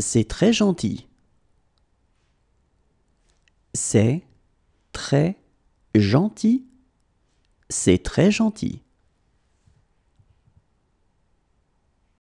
C'est très gentil. C'est très gentil. C'est très gentil.